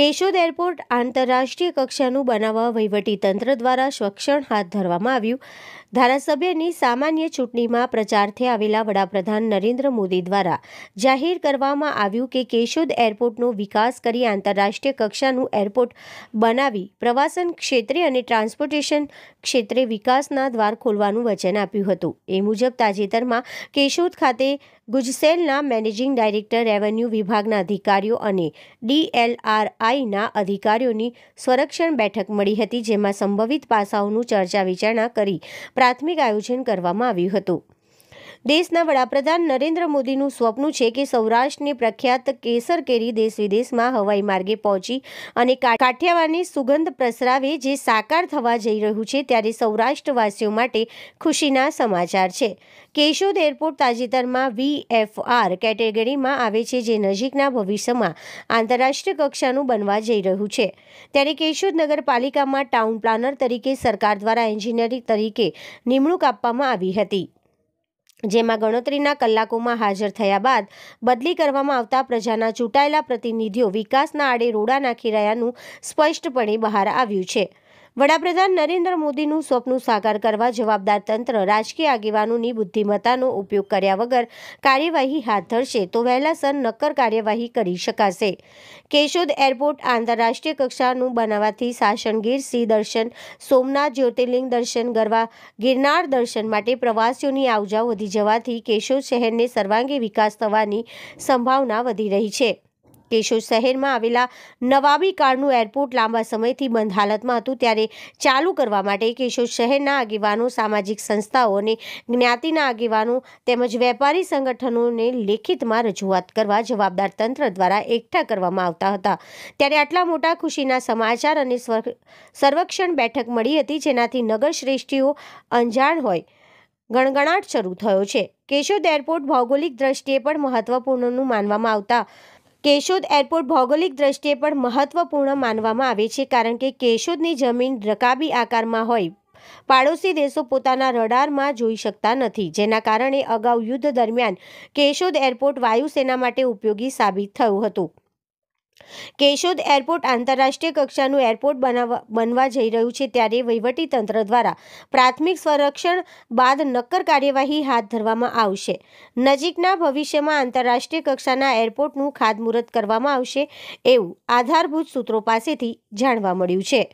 Keshod airport આંતરરાષ્ટ્રીય કક્ષાનું બનાવવા તંત્ર દ્વારા સ્વક્ષણ હાથ ધરવામાં આવ્યું ધારાસભ્યની સામાન્ય ચૂંટણીમાં પ્રચારથી આવેલા વડાપ્રધાન નરેન્દ્ર મોદી દ્વારા જાહેર કરવામાં આવ્યું કે કેશોદ એરપોર્ટનો વિકાસ કરી આંતરરાષ્ટ્રીય કક્ષાનું એરપોર્ટ બનાવી પ્રવાસન ક્ષેત્રે અને ટ્રાન્સપોર્ટેશન ક્ષેત્રે વિકાસના દ્વાર ખોલવાનું વચન આપ્યું હતું એ મુજબ તાજેતરમાં કેશોદ ખાતે ગુજસેલના મેનેજિંગ ડાયરેક્ટર રેવન્યુ વિભાગના અધિકારીઓ અને ડીએલઆરઆઈના અધિકારીઓની સંરક્ષણ બેઠક મળી હતી જેમાં સંભવિત પાસાઓનું ચર્ચા વિચારણા કરી પ્રાથમિક આયોજન કરવામાં આવ્યું હતું દેશના વડાપ્રધાન નરેન્દ્ર મોદીનું સ્વપ્ન છે કે સૌરાષ્ટ્રની પ્રખ્યાત કેસર કેરી દેશ વિદેશમાં હવાઈ માર્ગે પહોંચી અને કાઠિયાવાડની સુગંધ પ્રસરાવે જે સાકાર થવા જઈ રહ્યું છે ત્યારે સૌરાષ્ટ્રવાસીઓ માટે ખુશીના સમાચાર છે કેશોદ એરપોર્ટ તાજેતરમાં વીએફઆર કેટેગરીમાં આવે છે જે નજીકના ભવિષ્યમાં આંતરરાષ્ટ્રીય કક્ષાનું બનવા જઈ રહ્યું છે ત્યારે કેશોદ નગરપાલિકામાં ટાઉન પ્લાનર તરીકે સરકાર દ્વારા એન્જિનિયરિંગ તરીકે નિમણૂક આપવામાં આવી હતી જેમાં ગણતરીના કલાકોમાં હાજર થયા બાદ બદલી કરવામાં આવતા પ્રજાના ચૂંટાયેલા પ્રતિનિધિઓ વિકાસના આડે રોડા નાખી રહ્યાનું સ્પષ્ટપણે બહાર આવ્યું છે વડાપ્રધાન નરેન્દ્ર મોદીનું સ્વપ્ન સાકાર કરવા જવાબદાર તંત્ર રાજકીય આગેવાનોની બુદ્ધિમત્તાનો ઉપયોગ કર્યા વગર કાર્યવાહી હાથ ધરશે તો વહેલાસર નક્કર કાર્યવાહી કરી શકાશે કેશોદ એરપોર્ટ આંતરરાષ્ટ્રીય કક્ષાનું બનાવવાથી શાસનગીર સિંહ દર્શન સોમનાથ જ્યોતિર્લિંગ દર્શન કરવા ગિરનાર દર્શન માટે પ્રવાસીઓની આવજા વધી જવાથી કેશોદ શહેરને સર્વાંગી વિકાસ થવાની સંભાવના વધી રહી છે કેશોદ શહેરમાં આવેલા નવાબી કાળનું એરપોર્ટ લાંબા સમયથી બંધ હાલતમાં હતું ત્યારે ચાલુ કરવા માટે કેશોદ શહેરના આગેવાનો સામાજિક સંસ્થાઓ અને જ્ઞાતિના આગેવાનો તેમજ વેપારી સંગઠનોને લેખિતમાં રજૂઆત કરવા જવાબદાર તંત્ર દ્વારા એકઠા કરવામાં આવતા હતા ત્યારે આટલા મોટા ખુશીના સમાચાર અને સર્વક્ષણ બેઠક મળી હતી જેનાથી નગરશ્રેષ્ઠીઓ અંજાણ હોય ગણગણાટ શરૂ થયો છે કેશોદ એરપોર્ટ ભૌગોલિક દ્રષ્ટિએ પણ મહત્વપૂર્ણનું માનવામાં આવતા કેશોદ એરપોર્ટ ભૌગોલિક દ્રષ્ટિએ પણ મહત્વપૂર્ણ માનવામાં આવે છે કારણ કે કેશોદની જમીન રકાબી આકારમાં હોય પાડોશી દેશો પોતાના રડારમાં જોઈ શકતા નથી જેના કારણે અગાઉ યુદ્ધ દરમિયાન કેશોદ એરપોર્ટ વાયુસેના માટે ઉપયોગી સાબિત થયું હતું કેશોદ એરપોર્ટ આંતરરાષ્ટ્રીય કક્ષાનું એરપોર્ટ બનાવવા બનવા જઈ રહ્યું છે ત્યારે વહીવટીતંત્ર દ્વારા પ્રાથમિક સંરક્ષણ બાદ નક્કર કાર્યવાહી હાથ ધરવામાં આવશે નજીકના ભવિષ્યમાં આંતરરાષ્ટ્રીય કક્ષાના એરપોર્ટનું ખાતમુહૂર્ત કરવામાં આવશે એવું આધારભૂત સૂત્રો પાસેથી જાણવા મળ્યું છે